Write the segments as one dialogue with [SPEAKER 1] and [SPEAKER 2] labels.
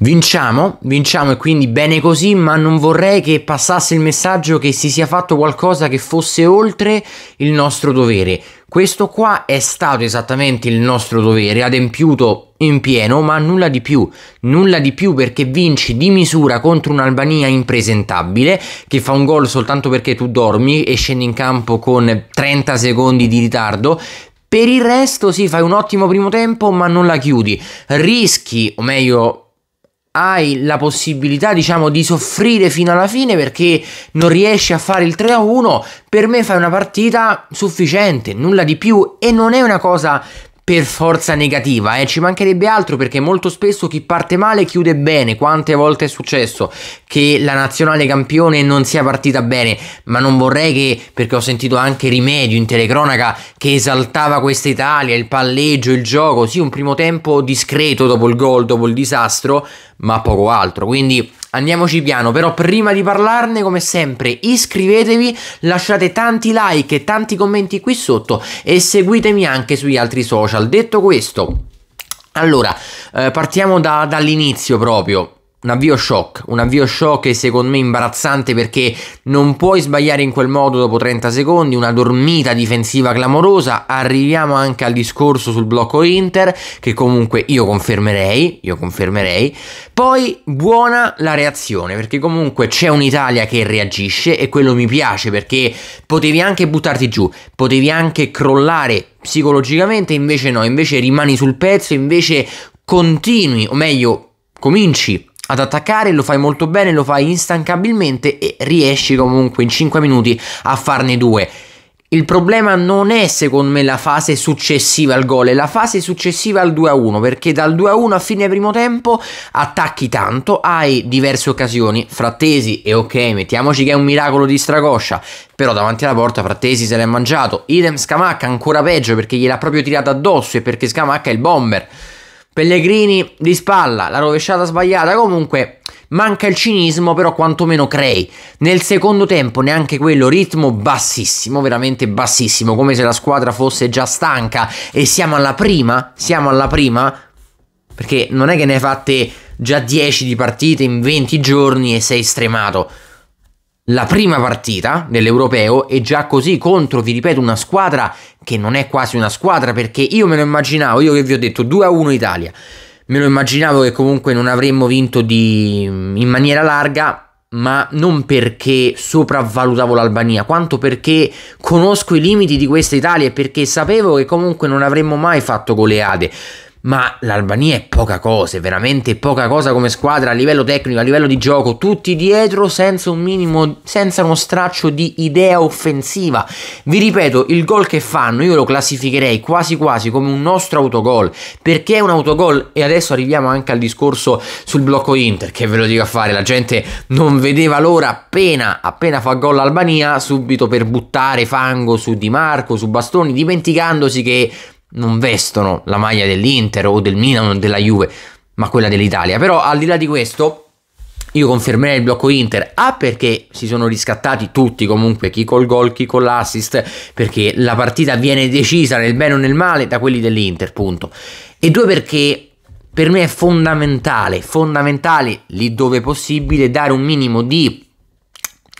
[SPEAKER 1] Vinciamo, vinciamo e quindi bene così, ma non vorrei che passasse il messaggio che si sia fatto qualcosa che fosse oltre il nostro dovere. Questo qua è stato esattamente il nostro dovere, adempiuto in pieno, ma nulla di più, nulla di più perché vinci di misura contro un'Albania impresentabile che fa un gol soltanto perché tu dormi e scendi in campo con 30 secondi di ritardo, per il resto sì, fai un ottimo primo tempo, ma non la chiudi. Rischi, o meglio, hai la possibilità diciamo di soffrire fino alla fine perché non riesci a fare il 3-1, a per me fai una partita sufficiente, nulla di più e non è una cosa per forza negativa, eh? ci mancherebbe altro perché molto spesso chi parte male chiude bene, quante volte è successo che la nazionale campione non sia partita bene, ma non vorrei che, perché ho sentito anche Rimedio in telecronaca che esaltava questa Italia, il palleggio, il gioco, sì un primo tempo discreto dopo il gol, dopo il disastro, ma poco altro, quindi Andiamoci piano, però prima di parlarne, come sempre, iscrivetevi, lasciate tanti like e tanti commenti qui sotto e seguitemi anche sugli altri social. Detto questo, allora, eh, partiamo da, dall'inizio proprio un avvio shock, un avvio shock che secondo me imbarazzante perché non puoi sbagliare in quel modo dopo 30 secondi, una dormita difensiva clamorosa, arriviamo anche al discorso sul blocco Inter che comunque io confermerei, io confermerei, poi buona la reazione perché comunque c'è un'Italia che reagisce e quello mi piace perché potevi anche buttarti giù, potevi anche crollare psicologicamente, invece no, invece rimani sul pezzo, invece continui, o meglio cominci ad attaccare, lo fai molto bene, lo fai instancabilmente e riesci comunque in 5 minuti a farne due. Il problema non è secondo me la fase successiva al gol, è la fase successiva al 2-1, perché dal 2-1 a fine primo tempo attacchi tanto, hai diverse occasioni, Frattesi e ok, mettiamoci che è un miracolo di stragoscia, però davanti alla porta Frattesi se l'è mangiato, idem Scamacca ancora peggio perché gliel'ha proprio tirato addosso e perché Scamacca è il bomber. Pellegrini di spalla, la rovesciata sbagliata, comunque manca il cinismo, però quantomeno crei. Nel secondo tempo neanche quello, ritmo bassissimo, veramente bassissimo, come se la squadra fosse già stanca e siamo alla prima, siamo alla prima, perché non è che ne hai fatte già 10 di partite in 20 giorni e sei stremato la prima partita dell'Europeo e già così contro, vi ripeto, una squadra che non è quasi una squadra perché io me lo immaginavo, io che vi ho detto 2-1 Italia, me lo immaginavo che comunque non avremmo vinto di, in maniera larga, ma non perché sopravvalutavo l'Albania, quanto perché conosco i limiti di questa Italia e perché sapevo che comunque non avremmo mai fatto goleade ma l'Albania è poca cosa, è veramente poca cosa come squadra a livello tecnico, a livello di gioco, tutti dietro senza un minimo, senza uno straccio di idea offensiva. Vi ripeto, il gol che fanno io lo classificherei quasi quasi come un nostro autogol, perché è un autogol e adesso arriviamo anche al discorso sul blocco Inter, che ve lo dico a fare, la gente non vedeva l'ora appena, appena fa gol l'Albania, subito per buttare fango su Di Marco, su Bastoni, dimenticandosi che non vestono la maglia dell'Inter o del Milan o della Juve, ma quella dell'Italia. Però al di là di questo, io confermerei il blocco Inter. A perché si sono riscattati tutti comunque, chi col gol, chi con l'assist, perché la partita viene decisa nel bene o nel male da quelli dell'Inter, punto. E due perché per me è fondamentale, fondamentale lì dove possibile dare un minimo di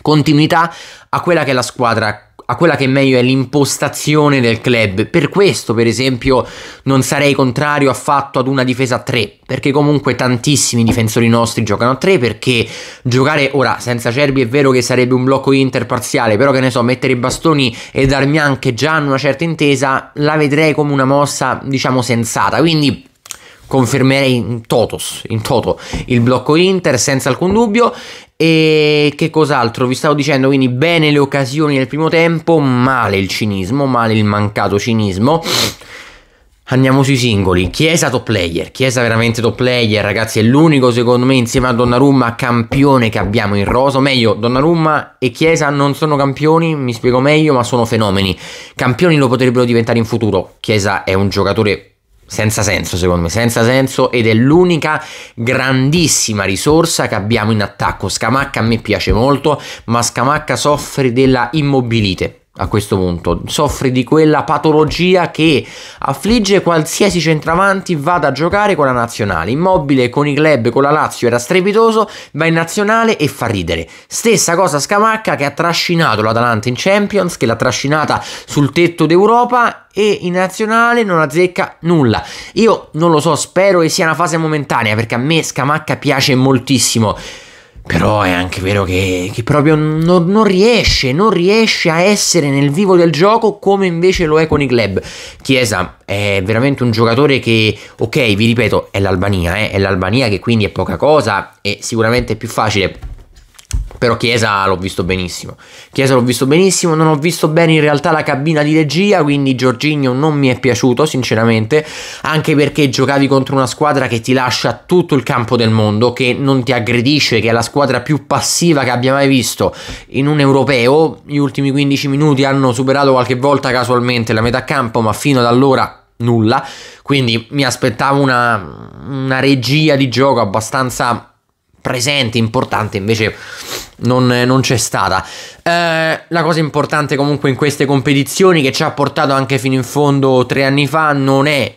[SPEAKER 1] continuità a quella che è la squadra a quella che meglio è l'impostazione del club. Per questo, per esempio, non sarei contrario affatto ad una difesa a 3, perché comunque tantissimi difensori nostri giocano a 3, perché giocare ora senza Cerbi è vero che sarebbe un blocco Inter parziale, però che ne so, mettere i bastoni e darmi che già hanno una certa intesa, la vedrei come una mossa, diciamo, sensata. Quindi confermerei in, totos, in toto il blocco Inter senza alcun dubbio e che cos'altro? Vi stavo dicendo, quindi bene le occasioni nel primo tempo, male il cinismo, male il mancato cinismo. Andiamo sui singoli. Chiesa top player. Chiesa veramente top player, ragazzi. È l'unico, secondo me, insieme a Donnarumma, campione che abbiamo in rosa. meglio, Donnarumma e Chiesa non sono campioni, mi spiego meglio, ma sono fenomeni. Campioni lo potrebbero diventare in futuro. Chiesa è un giocatore senza senso secondo me, senza senso ed è l'unica grandissima risorsa che abbiamo in attacco. Scamacca a me piace molto, ma Scamacca soffre della immobilite a questo punto. Soffre di quella patologia che affligge qualsiasi centravanti vada a giocare con la nazionale. Immobile con i club, con la Lazio era strepitoso, va in nazionale e fa ridere. Stessa cosa Scamacca che ha trascinato l'Atalanta in Champions, che l'ha trascinata sul tetto d'Europa e in nazionale non azzecca nulla. Io non lo so, spero che sia una fase momentanea perché a me Scamacca piace moltissimo. Però è anche vero che, che proprio non, non, riesce, non riesce a essere nel vivo del gioco come invece lo è con i club. Chiesa è veramente un giocatore che, ok, vi ripeto, è l'Albania, eh, è l'Albania che quindi è poca cosa e sicuramente è più facile però Chiesa l'ho visto benissimo. Chiesa l'ho visto benissimo, non ho visto bene in realtà la cabina di regia, quindi Giorginio non mi è piaciuto sinceramente, anche perché giocavi contro una squadra che ti lascia tutto il campo del mondo, che non ti aggredisce, che è la squadra più passiva che abbia mai visto in un europeo. Gli ultimi 15 minuti hanno superato qualche volta casualmente la metà campo, ma fino ad allora nulla. Quindi mi aspettavo una, una regia di gioco abbastanza presente, importante, invece non, eh, non c'è stata. Eh, la cosa importante comunque in queste competizioni che ci ha portato anche fino in fondo tre anni fa non è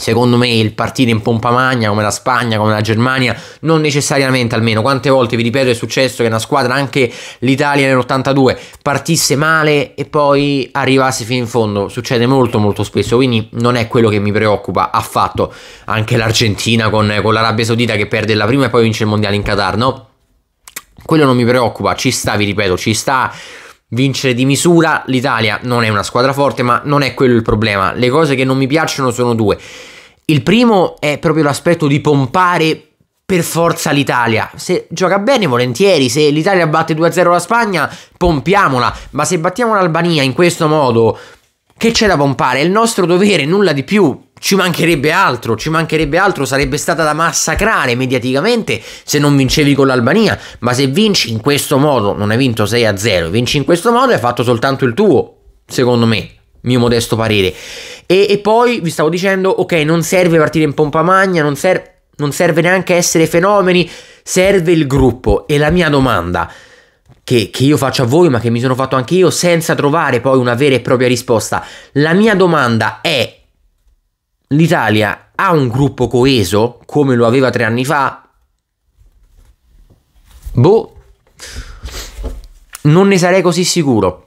[SPEAKER 1] secondo me il partire in pompa magna come la Spagna, come la Germania, non necessariamente almeno, quante volte vi ripeto è successo che una squadra, anche l'Italia nell'82, partisse male e poi arrivasse fino in fondo, succede molto molto spesso, quindi non è quello che mi preoccupa affatto, anche l'Argentina con, con l'Arabia Saudita che perde la prima e poi vince il mondiale in Qatar, no? Quello non mi preoccupa, ci sta, vi ripeto, ci sta vincere di misura. L'Italia non è una squadra forte, ma non è quello il problema. Le cose che non mi piacciono sono due. Il primo è proprio l'aspetto di pompare per forza l'Italia. Se gioca bene, volentieri. Se l'Italia batte 2-0 la Spagna, pompiamola. Ma se battiamo l'Albania in questo modo, che c'è da pompare? È il nostro dovere, nulla di più ci mancherebbe altro, ci mancherebbe altro, sarebbe stata da massacrare mediaticamente se non vincevi con l'Albania, ma se vinci in questo modo, non hai vinto 6 a 0, vinci in questo modo hai fatto soltanto il tuo, secondo me, mio modesto parere. E, e poi vi stavo dicendo, ok, non serve partire in pompa magna, non, ser- non serve neanche essere fenomeni, serve il gruppo. E la mia domanda, che, che, io faccio a voi, ma che mi sono fatto anche io, senza trovare poi una vera e propria risposta, la mia domanda è l'Italia ha un gruppo coeso come lo aveva tre anni fa? Boh, non ne sarei così sicuro.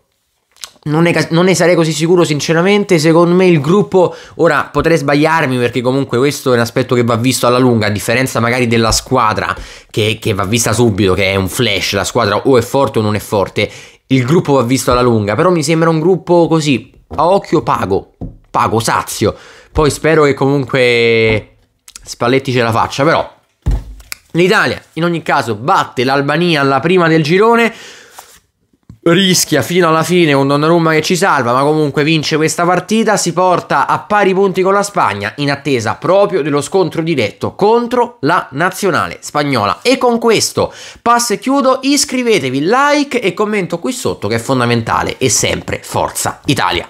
[SPEAKER 1] Non ne, non ne, sarei così sicuro sinceramente, secondo me il gruppo, ora potrei sbagliarmi perché comunque questo è un aspetto che va visto alla lunga, a differenza magari della squadra che, che va vista subito, che è un flash, la squadra o è forte o non è forte, il gruppo va visto alla lunga, però mi sembra un gruppo così, a occhio pago, pago, sazio, poi spero che comunque Spalletti ce la faccia, però l'Italia in ogni caso batte l'Albania alla prima del girone. Rischia fino alla fine un Donnarumma che ci salva, ma comunque vince questa partita, si porta a pari punti con la Spagna in attesa proprio dello scontro diretto contro la nazionale spagnola. E con questo passo e chiudo, iscrivetevi, like e commento qui sotto che è fondamentale e sempre forza Italia.